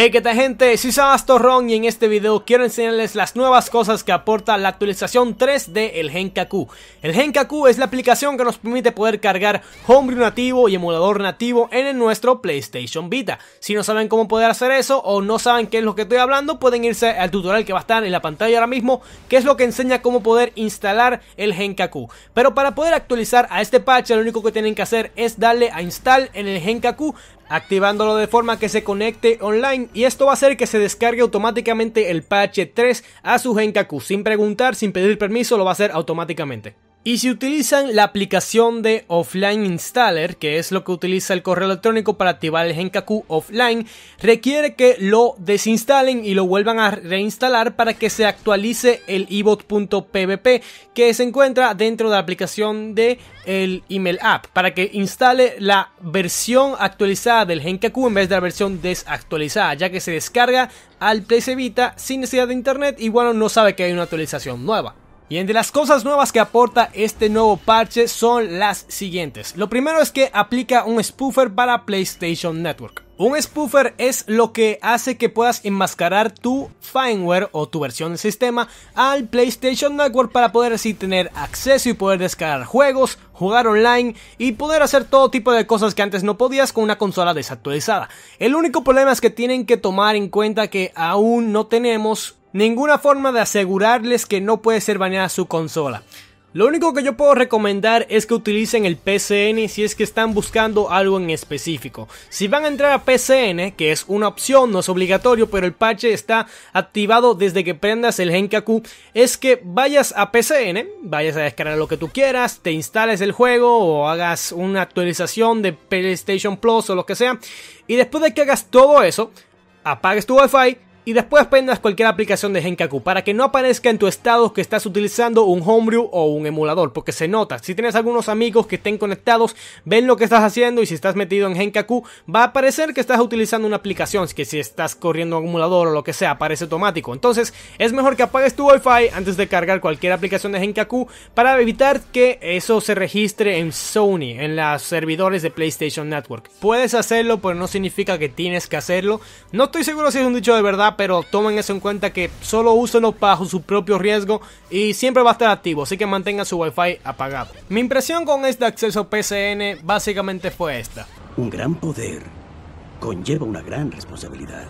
Hey qué tal gente, soy Sabas Torrón y en este video quiero enseñarles las nuevas cosas que aporta la actualización 3 de el Genkaku. El Genkaku es la aplicación que nos permite poder cargar homebrew nativo y emulador nativo en nuestro PlayStation Vita. Si no saben cómo poder hacer eso o no saben qué es lo que estoy hablando, pueden irse al tutorial que va a estar en la pantalla ahora mismo, que es lo que enseña cómo poder instalar el Genkaku. Pero para poder actualizar a este patch, lo único que tienen que hacer es darle a install en el Genkaku, activándolo de forma que se conecte online y esto va a hacer que se descargue automáticamente el patch 3 a su Genkaku sin preguntar, sin pedir permiso, lo va a hacer automáticamente. Y si utilizan la aplicación de Offline Installer, que es lo que utiliza el correo electrónico para activar el Genkaku offline, requiere que lo desinstalen y lo vuelvan a reinstalar para que se actualice el ebot.pvp que se encuentra dentro de la aplicación de el email app para que instale la versión actualizada del Genkaku en vez de la versión desactualizada, ya que se descarga al PC Vita sin necesidad de internet y bueno, no sabe que hay una actualización nueva. Y entre las cosas nuevas que aporta este nuevo parche son las siguientes. Lo primero es que aplica un spoofer para PlayStation Network. Un spoofer es lo que hace que puedas enmascarar tu firmware o tu versión de sistema al PlayStation Network para poder así tener acceso y poder descargar juegos, jugar online y poder hacer todo tipo de cosas que antes no podías con una consola desactualizada. El único problema es que tienen que tomar en cuenta que aún no tenemos ninguna forma de asegurarles que no puede ser baneada su consola. Lo único que yo puedo recomendar es que utilicen el PCN si es que están buscando algo en específico. Si van a entrar a PCN, que es una opción, no es obligatorio, pero el parche está activado desde que prendas el Genkaku, es que vayas a PCN, vayas a descargar lo que tú quieras, te instales el juego o hagas una actualización de PlayStation Plus o lo que sea, y después de que hagas todo eso, apagues tu Wi-Fi, y después prendas cualquier aplicación de Genkaku para que no aparezca en tu estado que estás utilizando un homebrew o un emulador, porque se nota. Si tienes algunos amigos que estén conectados, ven lo que estás haciendo y si estás metido en Genkaku, va a aparecer que estás utilizando una aplicación, que si estás corriendo un emulador o lo que sea, aparece automático. Entonces, es mejor que apagues tu Wi-Fi antes de cargar cualquier aplicación de Genkaku para evitar que eso se registre en Sony, en los servidores de PlayStation Network. Puedes hacerlo, pero no significa que tienes que hacerlo. No estoy seguro si es un dicho de verdad, pero tomen eso en cuenta que solo úsenlo bajo su propio riesgo y siempre va a estar activo, así que mantengan su wifi apagado. Mi impresión con este acceso PCN básicamente fue esta. Un gran poder conlleva una gran responsabilidad.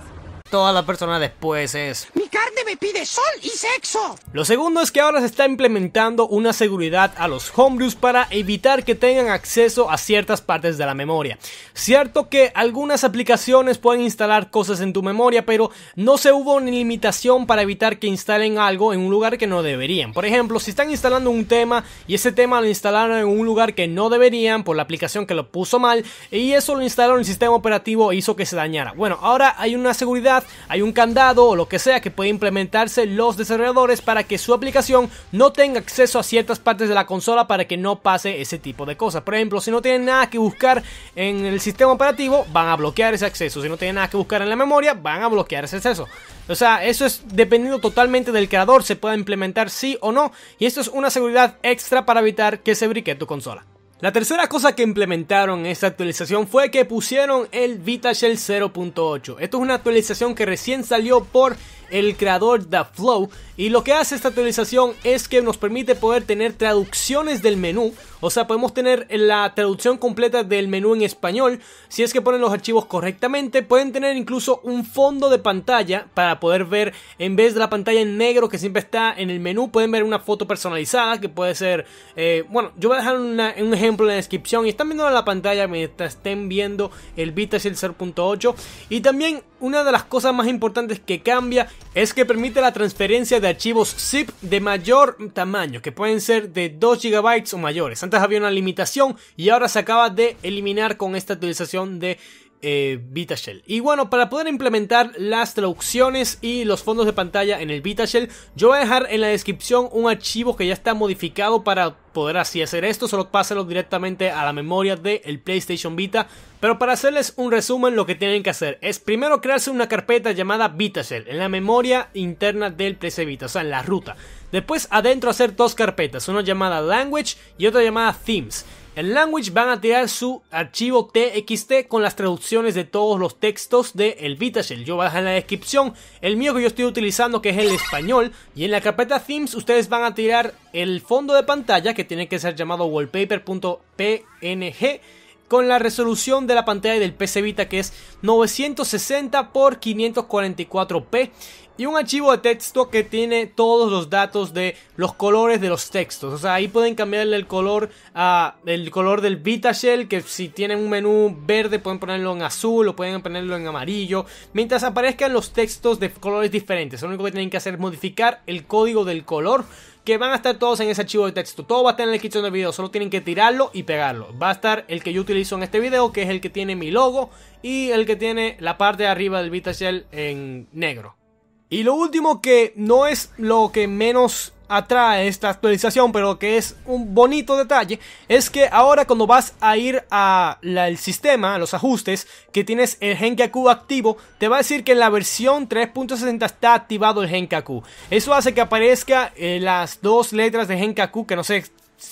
Toda la persona después es... ¡Mi pide sol y sexo. Lo segundo es que ahora se está implementando una seguridad a los homebrews para evitar que tengan acceso a ciertas partes de la memoria. Cierto que algunas aplicaciones pueden instalar cosas en tu memoria, pero no se hubo ni limitación para evitar que instalen algo en un lugar que no deberían. Por ejemplo, si están instalando un tema y ese tema lo instalaron en un lugar que no deberían por la aplicación que lo puso mal y eso lo instalaron en el sistema operativo e hizo que se dañara. Bueno, ahora hay una seguridad, hay un candado o lo que sea que puede implementar los desarrolladores para que su aplicación no tenga acceso a ciertas partes de la consola para que no pase ese tipo de cosas. Por ejemplo, si no tienen nada que buscar en el sistema operativo, van a bloquear ese acceso. Si no tienen nada que buscar en la memoria, van a bloquear ese acceso. O sea, eso es dependiendo totalmente del creador, se puede implementar sí o no. Y esto es una seguridad extra para evitar que se brique tu consola. La tercera cosa que implementaron en esta actualización fue que pusieron el VitaShell 0.8. Esto es una actualización que recién salió por el creador de Flow. Y lo que hace esta actualización es que nos permite poder tener traducciones del menú. O sea, podemos tener la traducción completa del menú en español. Si es que ponen los archivos correctamente, pueden tener incluso un fondo de pantalla para poder ver en vez de la pantalla en negro que siempre está en el menú. Pueden ver una foto personalizada que puede ser... Eh, bueno, yo voy a dejar un ejemplo en la descripción y están viendo la pantalla mientras estén viendo el Vita 0.8. Y también una de las cosas más importantes que cambia es que permite la transferencia de archivos zip de mayor tamaño, que pueden ser de 2 GB o mayores. Antes había una limitación y ahora se acaba de eliminar con esta utilización de eh, VitaShell. Y bueno, para poder implementar las traducciones y los fondos de pantalla en el VitaShell, yo voy a dejar en la descripción un archivo que ya está modificado para poder así hacer esto, solo pásalo directamente a la memoria del PlayStation Vita. Pero para hacerles un resumen, lo que tienen que hacer es primero crearse una carpeta llamada VitaShell en la memoria interna del PC Vita, o sea, en la ruta. Después adentro hacer dos carpetas, una llamada Language y otra llamada Themes. El Language van a tirar su archivo TXT con las traducciones de todos los textos de el VitaShell. Yo voy a dejar en la descripción el mío que yo estoy utilizando que es el español. Y en la carpeta themes ustedes van a tirar el fondo de pantalla que tiene que ser llamado wallpaper.png con la resolución de la pantalla del PC Vita que es 960 x 544p y un archivo de texto que tiene todos los datos de los colores de los textos. O sea, ahí pueden cambiarle el color a el color del VitaShell, que si tienen un menú verde pueden ponerlo en azul o pueden ponerlo en amarillo, mientras aparezcan los textos de colores diferentes. Lo único que tienen que hacer es modificar el código del color que van a estar todos en ese archivo de texto. Todo va a estar en la descripción del video, solo tienen que tirarlo y pegarlo. Va a estar el que yo utilizo en este video, que es el que tiene mi logo y el que tiene la parte de arriba del VitaShell en negro. Y lo último que no es lo que menos atrae esta actualización, pero que es un bonito detalle, es que ahora cuando vas a ir al sistema, a los ajustes, que tienes el Genkaku activo, te va a decir que en la versión 3.60 está activado el Genkaku. Eso hace que aparezca eh, las dos letras de Genkaku, que no sé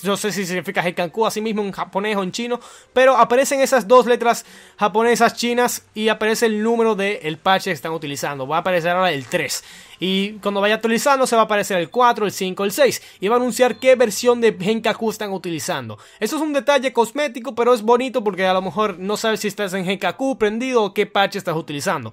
no sé si significa Heikanku así mismo en japonés o en chino. Pero aparecen esas dos letras japonesas chinas y aparece el número del patch que están utilizando. Va a aparecer ahora el 3. Y cuando vaya actualizando se va a aparecer el 4, el 5, el 6. Y va a anunciar qué versión de Genkaku están utilizando. Eso es un detalle cosmético, pero es bonito porque a lo mejor no sabes si estás en Genkaku prendido o qué patch estás utilizando.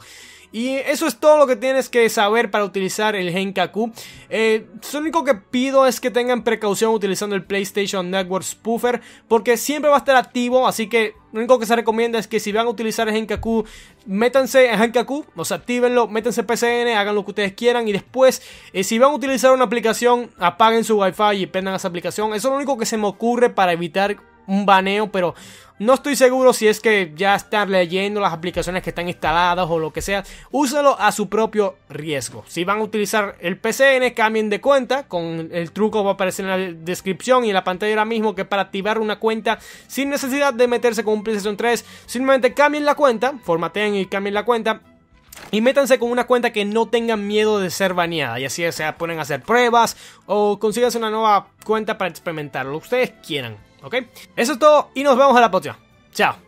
Y eso es todo lo que tienes que saber para utilizar el Genkaku. Eh, lo único que pido es que tengan precaución utilizando el PlayStation Network Spoofer, porque siempre va a estar activo, así que lo único que se recomienda es que si van a utilizar Genkaku, métanse en Genkaku, o sea, actívenlo, métanse PCN, hagan lo que ustedes quieran y después, eh, si van a utilizar una aplicación, apaguen su Wi-Fi y prendan esa aplicación. Eso es lo único que se me ocurre para evitar un baneo, pero no estoy seguro si es que ya están leyendo las aplicaciones que están instaladas o lo que sea. Úsalo a su propio riesgo. Si van a utilizar el PCN, cambien de cuenta. Con el truco va a aparecer en la descripción y en la pantalla ahora mismo que para activar una cuenta sin necesidad de meterse con un PlayStation 3, simplemente cambien la cuenta, formateen y cambien la cuenta y métanse con una cuenta que no tengan miedo de ser baneada. Y así sea, ponen a hacer pruebas o consíganse una nueva cuenta para experimentarlo. Ustedes quieran. ¿ok? Eso es todo y nos vemos a la próxima. Chao.